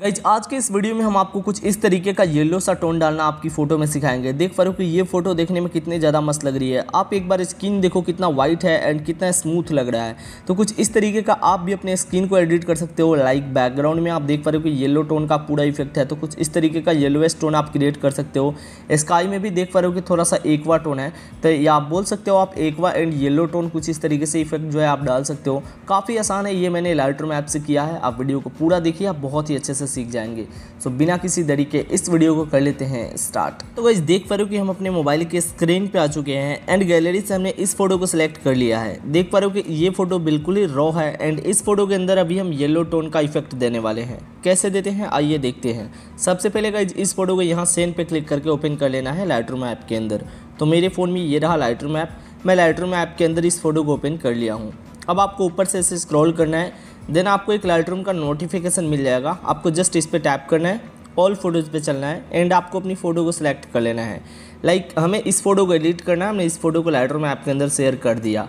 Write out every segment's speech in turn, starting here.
guys आज के इस वीडियो में हम आपको कुछ इस तरीके का येलो सा टोन डालना आपकी फ़ोटो में सिखाएंगे देख पा रहे हो कि ये फोटो देखने में कितने ज़्यादा मस्त लग रही है आप एक बार स्किन देखो कितना वाइट है एंड कितना स्मूथ लग रहा है तो कुछ इस तरीके का आप भी अपने स्किन को एडिट कर सकते हो लाइक बैकग्राउंड में आप देख पा रहे हो कि येलो टोन का पूरा इफेक्ट है तो कुछ इस तरीके का येलोएस टोन आप क्रिएट कर सकते हो स्काई में भी देख पा रहे हो कि थोड़ा सा एकवा टोन है तो या आप बोल सकते हो आप एकवा एंड येलो टोन कुछ इस तरीके से इफेक्ट जो है आप डाल सकते हो काफ़ी आसान है ये मैंने लाइट ऐप से किया है आप वीडियो को पूरा देखिए आप बहुत ही अच्छे से से सीख जाएंगे सो बिना किसी दरी के इस वीडियो को कर लेते हैं स्टार्ट तो वैसे देख पा रहे हो कि हम अपने मोबाइल के स्क्रीन पे आ चुके हैं एंड गैलरी से हमने इस फोटो को सिलेक्ट कर लिया है देख पा रहे हो कि ये फोटो बिल्कुल ही रॉ है एंड इस फोटो के अंदर अभी हम येलो टोन का इफेक्ट देने वाले हैं कैसे देते हैं आइए देखते हैं सबसे पहले गाइज इस फोटो को यहाँ सेन पे क्लिक करके ओपन कर लेना है लाइटरूम ऐप के अंदर तो मेरे फ़ोन में ये रहा लाइटरूम ऐप मैं लाइटरूम ऐप के अंदर इस फोटो को ओपन कर लिया हूँ अब आपको ऊपर से इसे स्क्रॉल करना है देन आपको एक लाइटरूम का नोटिफिकेशन मिल जाएगा आपको जस्ट इस पर टैप करना है ऑल फोटोज़ पे चलना है एंड आपको अपनी फ़ोटो को सिलेक्ट कर लेना है लाइक like, हमें इस फोटो को एडिट करना है हमने इस फोटो को लाइटर ऐप के अंदर शेयर कर दिया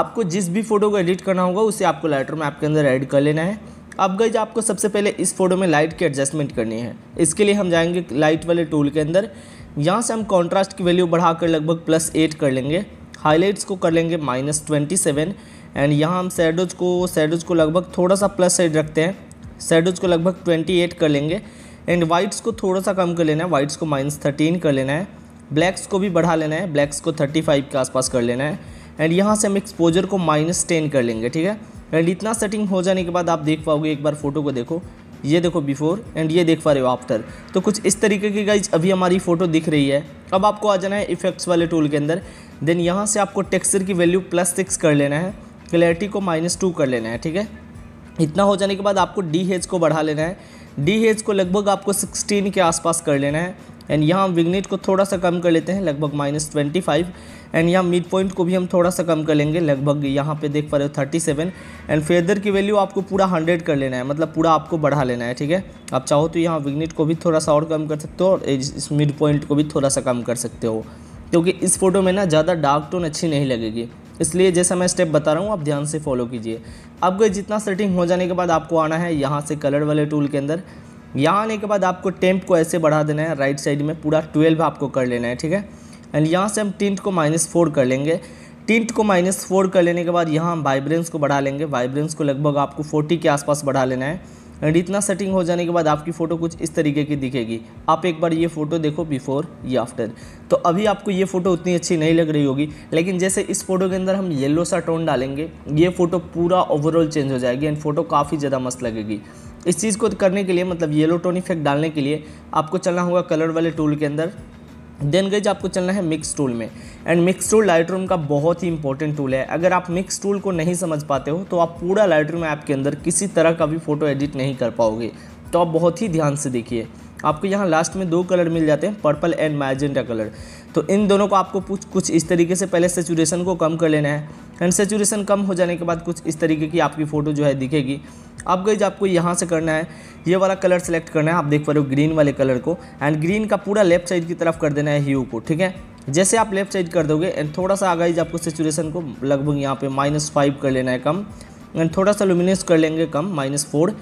आपको जिस भी फोटो को एडिट करना होगा उसे आपको लाइटर ऐप के अंदर ऐड कर लेना है अब गई आपको सबसे पहले इस फोटो में लाइट की एडजस्टमेंट करनी है इसके लिए हम जाएंगे लाइट वाले टूल के अंदर यहाँ से हम कॉन्ट्रास्ट की वैल्यू बढ़ाकर लगभग प्लस एट कर लेंगे हाईलाइट्स को कर लेंगे माइनस ट्वेंटी सेवन एंड यहाँ हम सैडोज को सैडोज को लगभग थोड़ा सा प्लस साइड रखते हैं सैडोज को लगभग ट्वेंटी एट कर लेंगे एंड वाइट्स को थोड़ा सा कम कर लेना है वाइट्स को माइनस थर्टीन कर लेना है ब्लैक्स को भी बढ़ा लेना है ब्लैक्स को थर्टी फाइव के आसपास कर लेना है एंड यहाँ से हम एक्सपोजर को माइनस टेन कर लेंगे ठीक है एंड इतना सेटिंग हो जाने के बाद आप देख पाओगे एक बार फोटो को देखो ये देखो बिफोर एंड ये देख पा रहे हो आफ्टर तो कुछ इस तरीके की गाइज अभी हमारी फ़ोटो दिख रही है अब आपको आ जाना है इफेक्ट्स वाले टूल के अंदर देन यहाँ से आपको टेक्सचर की वैल्यू प्लस सिक्स कर लेना है क्लैरिटी को माइनस टू कर लेना है ठीक है इतना हो जाने के बाद आपको डी हेज को बढ़ा लेना है डी हेज को लगभग आपको सिक्सटीन के आसपास कर लेना है एंड यहाँ हम विग्नेट को थोड़ा सा कम कर लेते हैं लगभग माइनस ट्वेंटी फाइव एंड यहाँ मिड पॉइंट को भी हम थोड़ा सा कम कर लेंगे लगभग यहाँ पे देख पा रहे हो थर्टी सेवन एंड फेदर की वैल्यू आपको पूरा हंड्रेड कर लेना है मतलब पूरा आपको बढ़ा लेना है ठीक है आप चाहो तो यहाँ विग्नेट को भी थोड़ा सा और कम कर सकते हो और इस मिड पॉइंट को भी थोड़ा सा कम कर सकते हो क्योंकि इस फोटो में ना ज़्यादा डार्क टोन अच्छी नहीं लगेगी इसलिए जैसा मैं स्टेप बता रहा हूँ आप ध्यान से फॉलो कीजिए आपको जितना सेटिंग हो जाने के बाद आपको आना है यहाँ से कलर वाले टूल के अंदर यहाँ आने के बाद आपको टेम्प को ऐसे बढ़ा देना है राइट साइड में पूरा ट्वेल्व आपको कर लेना है ठीक है एंड यहाँ से हम टिंट को माइनस फोर कर लेंगे टिंट को माइनस फोर कर लेने के बाद यहाँ हम वाइब्रेंस को बढ़ा लेंगे वाइब्रेंस को लगभग आपको फोर्टी के आसपास बढ़ा लेना है एंड इतना सेटिंग हो जाने के बाद आपकी फ़ोटो कुछ इस तरीके की दिखेगी आप एक बार ये फ़ोटो देखो बिफोर या आफ्टर तो अभी आपको ये फ़ोटो उतनी अच्छी नहीं लग रही होगी लेकिन जैसे इस फोटो के अंदर हम येलो सा टोन डालेंगे ये फ़ोटो पूरा ओवरऑल चेंज हो जाएगी एंड फ़ोटो काफ़ी ज़्यादा मस्त लगेगी इस चीज़ को करने के लिए मतलब येलो टोन इफेक्ट डालने के लिए आपको चलना होगा कलर वाले टूल के अंदर देन गज आपको चलना है मिक्स टूल में एंड मिक्स टूल लाइटरूम का बहुत ही इंपॉर्टेंट टूल है अगर आप मिक्स टूल को नहीं समझ पाते हो तो आप पूरा लाइटरूम ऐप के अंदर किसी तरह का भी फ़ोटो एडिट नहीं कर पाओगे तो आप बहुत ही ध्यान से देखिए आपको यहाँ लास्ट में दो कलर मिल जाते हैं पर्पल एंड मैजेंटा कलर तो इन दोनों को आपको कुछ कुछ इस तरीके से पहले सेचुरेशन को कम कर लेना है एंड सेचुरेशन कम हो जाने के बाद कुछ इस तरीके की आपकी फ़ोटो जो है दिखेगी अब गई आपको यहाँ से करना है ये वाला कलर सेलेक्ट करना है आप देख पा रहे हो ग्रीन वाले कलर को एंड ग्रीन का पूरा लेफ्ट साइड की तरफ कर देना है ह्यू को ठीक है जैसे आप लेफ्ट साइड कर दोगे एंड थोड़ा सा आगाइज आपको सेचुरेशन को लगभग यहाँ पे माइनस फाइव कर लेना है कम एंड थोड़ा सा लुमिनेस कर लेंगे कम माइनस फोर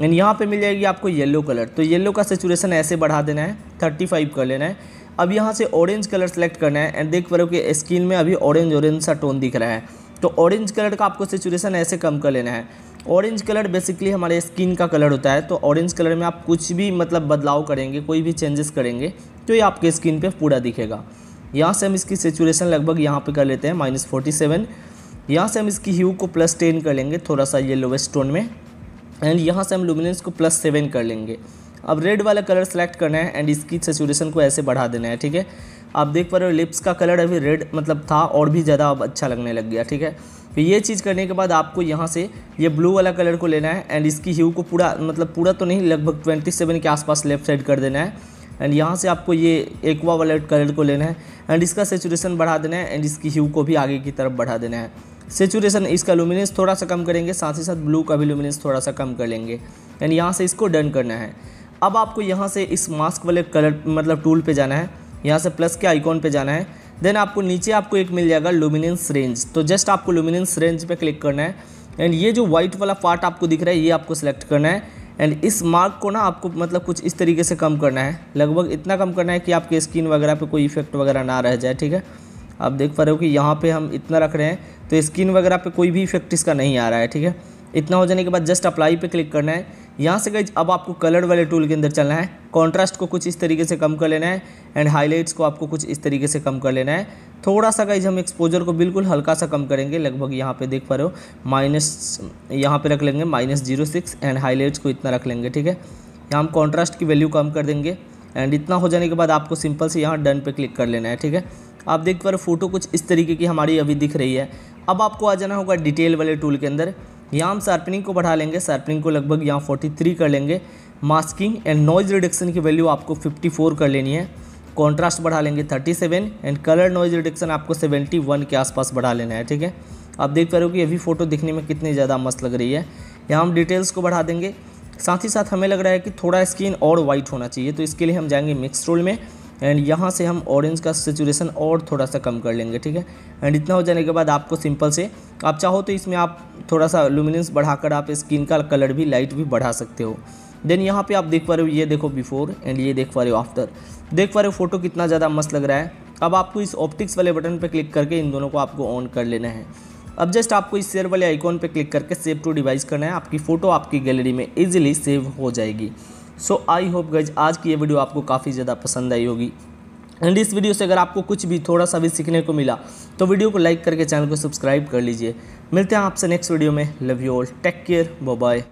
एंड यहाँ पे मिल जाएगी आपको येलो कलर तो येलो का सेचुरेशन ऐसे बढ़ा देना है थर्टी फाइव कर लेना है अब यहाँ से ऑरेंज कलर सेलेक्ट करना है एंड देख पा रहे हो कि स्किन में अभी ऑरेंज ऑरेंज सा टोन दिख रहा है तो ऑरेंज कलर का आपको सेचुरेशन ऐसे कम कर लेना है ऑरेंज कलर बेसिकली हमारे स्किन का कलर होता है तो ऑरेंज कलर में आप कुछ भी मतलब बदलाव करेंगे कोई भी चेंजेस करेंगे तो ये आपके स्किन पर पूरा दिखेगा यहाँ से हम इसकी सेचुरेशन लगभग यहाँ पर कर लेते हैं माइनस फोर्टी सेवन यहाँ से हम इसकी ह्यू को प्लस टेन कर लेंगे थोड़ा सा येलोवेस्ट टोन में एंड यहाँ से हम लुमिनेंस को प्लस सेवन कर लेंगे अब रेड वाला कलर सेलेक्ट करना है एंड इसकी सेचुरेशन को ऐसे बढ़ा देना है ठीक है आप देख पा रहे हो लिप्स का कलर अभी रेड मतलब था और भी ज़्यादा अब अच्छा लगने लग गया ठीक है तो ये चीज़ करने के बाद आपको यहाँ से ये ब्लू वाला कलर को लेना है एंड इसकी ह्यू को पूरा मतलब पूरा तो नहीं लगभग ट्वेंटी सेवन के आसपास लेफ्ट साइड कर देना है एंड यहाँ से आपको ये एक्वा वाला कलर को लेना है एंड इसका सेचुरेशन बढ़ा देना है एंड इसकी ह्यू को भी आगे की तरफ बढ़ा देना है सेचुरेशन इसका लुमिनेंस थोड़ा सा कम करेंगे साथ ही साथ ब्लू का भी लुमिनेंस थोड़ा सा कम कर लेंगे एंड यहाँ से इसको डन करना है अब आपको यहाँ से इस मास्क वाले कलर मतलब टूल पे जाना है यहाँ से प्लस के आइकॉन पे जाना है देन आपको नीचे आपको एक मिल जाएगा लुमिनेंस रेंज तो जस्ट आपको लुमिनेंस रेंज पे क्लिक करना है एंड ये जो व्हाइट वाला पार्ट आपको दिख रहा है ये आपको सेलेक्ट करना है एंड इस मार्क को ना आपको मतलब कुछ इस तरीके से कम करना है लगभग इतना कम करना है कि आपके स्किन वगैरह पे कोई इफेक्ट वगैरह ना रह जाए ठीक है आप देख पा रहे हो कि यहाँ पे हम इतना रख रहे हैं तो स्किन वगैरह पे कोई भी इफेक्ट इसका नहीं आ रहा है ठीक है इतना हो जाने के बाद जस्ट अप्लाई पे क्लिक करना है यहाँ से गई अब आपको कलर वाले टूल के अंदर चलना है कॉन्ट्रास्ट को कुछ इस तरीके से कम कर लेना है एंड हाईलाइट्स को आपको कुछ इस तरीके से कम कर लेना है थोड़ा सा गई हम एक्सपोजर को बिल्कुल हल्का सा कम करेंगे लगभग यहाँ पे देख पा रहे हो माइनस यहाँ पे रख लेंगे minus zero six and highlights को इतना रख लेंगे ठीक है यहाँ हम कॉन्ट्रास्ट की वैल्यू कम कर देंगे एंड इतना हो जाने के बाद आपको सिंपल से यहाँ डन पे क्लिक कर लेना है ठीक है आप देख पा रहे फ़ोटो कुछ इस तरीके की हमारी अभी दिख रही है अब आपको आ जाना होगा डिटेल वाले टूल के अंदर यहाँ हम शार्पनिंग को बढ़ा लेंगे शार्पनिंग को लगभग यहाँ 43 कर लेंगे मास्किंग एंड नॉइज़ रिडक्शन की वैल्यू आपको 54 कर लेनी है कॉन्ट्रास्ट बढ़ा लेंगे 37 एंड कलर नॉइज़ रिडक्शन आपको 71 के आसपास बढ़ा लेना है ठीक है आप देख पा रहे हो कि अभी फ़ोटो दिखने में कितनी ज़्यादा मस्त लग रही है यहाँ हम डिटेल्स को बढ़ा देंगे साथ ही साथ हमें लग रहा है कि थोड़ा स्किन और वाइट होना चाहिए तो इसके लिए हम जाएंगे मिक्स रोल में एंड यहाँ से हम ऑरेंज का सेचुरेशन और थोड़ा सा कम कर लेंगे ठीक है एंड इतना हो जाने के बाद आपको सिंपल से आप चाहो तो इसमें आप थोड़ा सा लुमिनेंस बढ़ाकर आप स्किन का कलर भी लाइट भी बढ़ा सकते हो देन यहाँ पे आप देख पा रहे हो ये देखो बिफोर एंड ये देख पा रहे हो आफ्टर देख पा रहे हो फोटो कितना ज़्यादा मस्त लग रहा है अब आपको इस ऑप्टिक्स वाले बटन पर क्लिक करके इन दोनों को आपको ऑन कर लेना है अब जस्ट आपको इस शेयर वाले आइकॉन पर क्लिक करके सेव टू डिवाइस करना है आपकी फ़ोटो आपकी गैलरी में ईजिली सेव हो जाएगी सो आई होप गज आज की ये वीडियो आपको काफ़ी ज़्यादा पसंद आई होगी एंड इस वीडियो से अगर आपको कुछ भी थोड़ा सा भी सीखने को मिला तो वीडियो को लाइक करके चैनल को सब्सक्राइब कर लीजिए मिलते हैं आपसे नेक्स्ट वीडियो में love you all take care bye